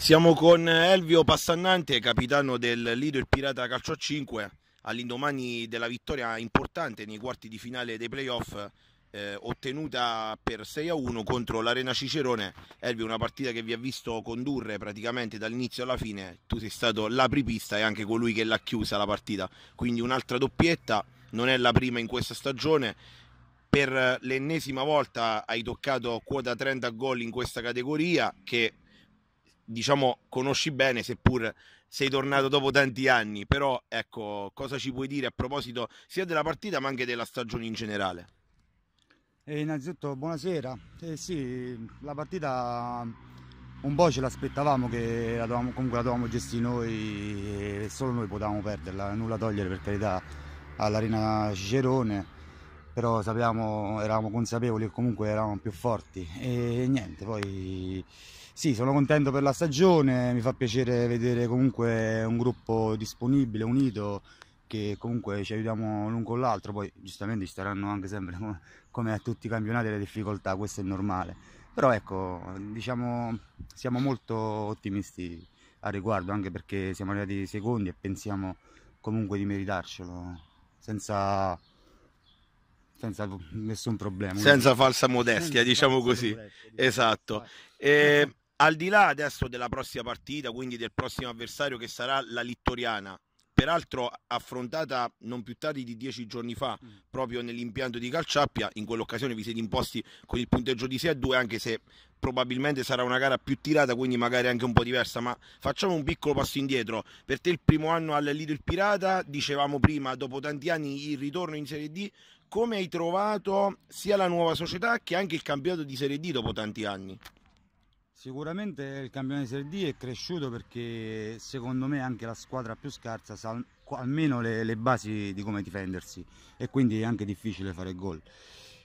Siamo con Elvio Passannante, capitano del Lido il Pirata Calcio a 5, all'indomani della vittoria importante nei quarti di finale dei playoff eh, ottenuta per 6 a 1 contro l'Arena Cicerone. Elvio, una partita che vi ha visto condurre praticamente dall'inizio alla fine. Tu sei stato l'apripista e anche colui che l'ha chiusa la partita. Quindi un'altra doppietta, non è la prima in questa stagione. Per l'ennesima volta hai toccato quota 30 gol in questa categoria che diciamo, conosci bene, seppur sei tornato dopo tanti anni. Però, ecco, cosa ci puoi dire a proposito sia della partita ma anche della stagione in generale? Eh, innanzitutto, buonasera. Eh, sì, la partita un po' ce l'aspettavamo che la dovevamo, comunque la dovevamo gestire noi e solo noi potevamo perderla, nulla togliere per carità all'Arena Cicerone però sapevamo, eravamo consapevoli che comunque eravamo più forti e niente, poi sì, sono contento per la stagione, mi fa piacere vedere comunque un gruppo disponibile, unito, che comunque ci aiutiamo l'un con l'altro, poi giustamente ci saranno anche sempre come a tutti i campionati le difficoltà, questo è normale, però ecco, diciamo siamo molto ottimisti a riguardo, anche perché siamo arrivati secondi e pensiamo comunque di meritarcelo, senza senza nessun problema. Senza falsa modestia, senza diciamo falsa così. Modestia, diciamo. esatto. E, al di là adesso della prossima partita, quindi del prossimo avversario che sarà la Littoriana, peraltro affrontata non più tardi di dieci giorni fa, mm. proprio nell'impianto di Calciappia. In quell'occasione vi siete imposti con il punteggio di 6 a 2, anche se probabilmente sarà una gara più tirata, quindi magari anche un po' diversa. Ma facciamo un piccolo passo indietro. Per te il primo anno al Lido il Pirata, dicevamo prima, dopo tanti anni il ritorno in Serie D, come hai trovato sia la nuova società che anche il campionato di Serie D dopo tanti anni? Sicuramente il campionato di Serie D è cresciuto perché secondo me anche la squadra più scarsa sa almeno le, le basi di come difendersi e quindi è anche difficile fare gol.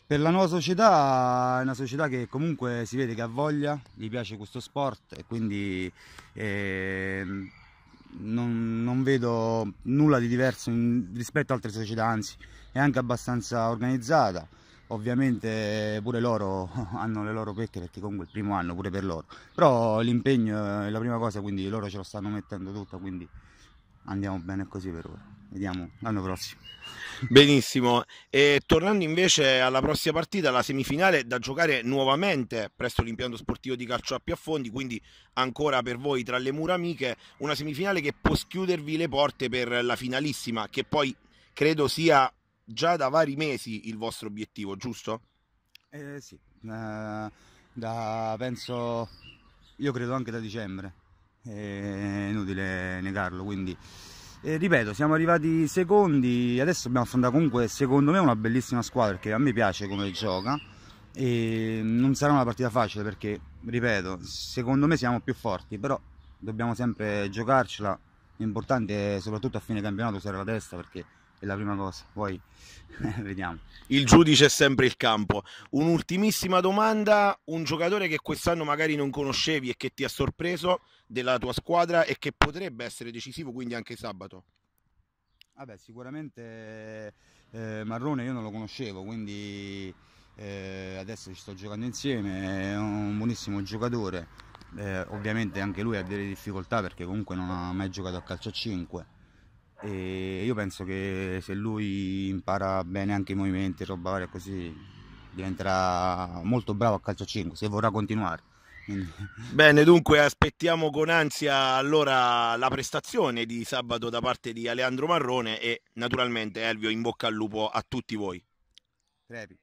Per la nuova società è una società che comunque si vede che ha voglia, gli piace questo sport e quindi... Eh, vedo nulla di diverso in, rispetto ad altre società, anzi è anche abbastanza organizzata. Ovviamente eh, pure loro hanno le loro pecche perché comunque è il primo anno pure per loro, però l'impegno è la prima cosa, quindi loro ce lo stanno mettendo tutto, quindi andiamo bene così per ora. Vediamo l'anno prossimo. Benissimo, e tornando invece alla prossima partita, la semifinale da giocare nuovamente presso l'impianto sportivo di calcio a Piaffondi, quindi ancora per voi tra le mura amiche, una semifinale che può schiudervi le porte per la finalissima, che poi credo sia già da vari mesi il vostro obiettivo, giusto? Eh sì, eh, da penso, io credo anche da dicembre, è inutile negarlo, quindi e eh, ripeto, siamo arrivati secondi, adesso abbiamo affrontato comunque secondo me una bellissima squadra perché a me piace come gioca e non sarà una partita facile perché, ripeto, secondo me siamo più forti, però dobbiamo sempre giocarcela, l'importante soprattutto a fine campionato usare la testa perché è la prima cosa, poi vediamo. Il giudice è sempre il campo. Un'ultimissima domanda, un giocatore che quest'anno magari non conoscevi e che ti ha sorpreso della tua squadra e che potrebbe essere decisivo quindi anche sabato. Vabbè, sicuramente eh, Marrone io non lo conoscevo, quindi eh, adesso ci sto giocando insieme, è un buonissimo giocatore, eh, ovviamente anche lui ha delle difficoltà perché comunque non ha mai giocato a calcio a 5 e io penso che se lui impara bene anche i movimenti, roba varia così, diventerà molto bravo a calcio a 5 se vorrà continuare. Bene, dunque aspettiamo con ansia allora la prestazione di sabato da parte di Aleandro Marrone e naturalmente Elvio in bocca al lupo a tutti voi. Crepi.